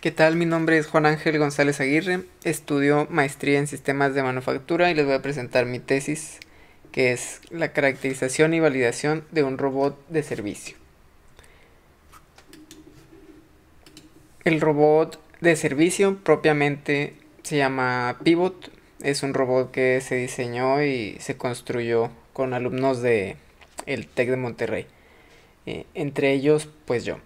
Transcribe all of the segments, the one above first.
¿Qué tal? Mi nombre es Juan Ángel González Aguirre, estudio maestría en sistemas de manufactura y les voy a presentar mi tesis, que es la caracterización y validación de un robot de servicio. El robot de servicio propiamente se llama Pivot, es un robot que se diseñó y se construyó con alumnos de el TEC de Monterrey, eh, entre ellos pues yo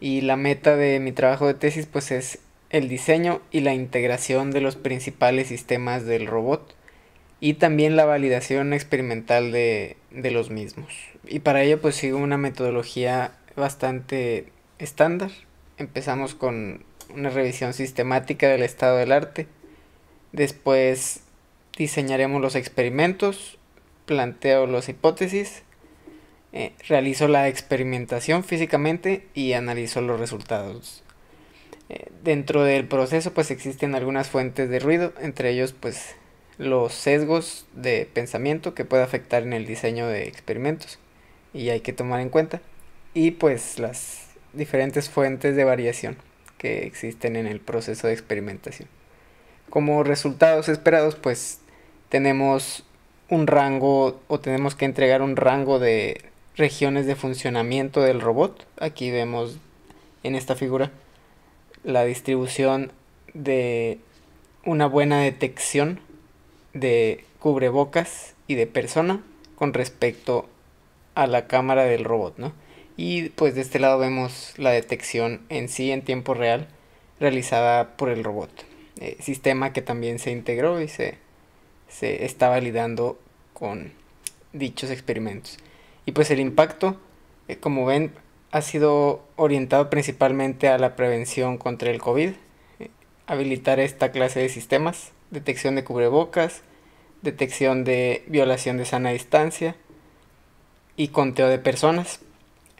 y la meta de mi trabajo de tesis pues es el diseño y la integración de los principales sistemas del robot y también la validación experimental de, los mismos. Y para ello pues sigo una metodología bastante estándar. Empezamos con una revisión sistemática del estado del arte. Después diseñaremos los experimentos, planteo las hipótesis realizo eh, realizó la experimentación físicamente y analizó los resultados. Eh, dentro del proceso pues existen algunas fuentes de ruido, entre ellos pues los sesgos de pensamiento que puede afectar en el diseño de experimentos y hay que tomar en cuenta y pues las diferentes fuentes de variación que existen en el proceso de experimentación. Como resultados esperados pues tenemos un rango o tenemos que entregar un rango de regiones de funcionamiento del robot. Aquí vemos en esta figura la distribución de una buena detección de cubrebocas y de persona con respecto a la cámara del robot, Y pues de este lado vemos la detección en sí en tiempo real realizada por el robot. Eh, sistema que también se integró y se, se está validando con dichos experimentos. Y pues el impacto, eh, como ven, ha sido orientado principalmente a la prevención contra el COVID, eh, habilitar esta clase de sistemas, detección de cubrebocas, detección de violación de sana distancia y conteo de personas.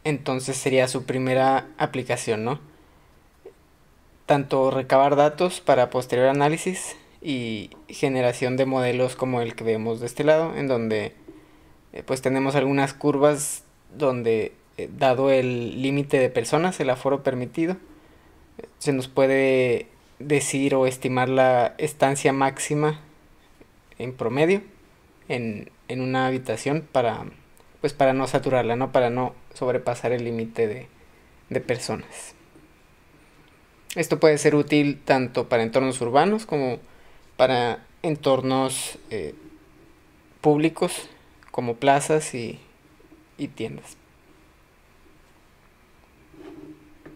Entonces sería su primera aplicación, ¿no? Tanto recabar datos para posterior análisis y generación de modelos como el que vemos de este lado, en donde eh, pues tenemos algunas curvas donde, eh, dado el límite de personas, el aforo permitido, eh, se nos puede decir o estimar la estancia máxima en promedio en, una habitación para pues para no saturarla, ¿no? Para no sobrepasar el límite de, personas. Esto puede ser útil tanto para entornos urbanos como para entornos públicos como plazas y, y tiendas.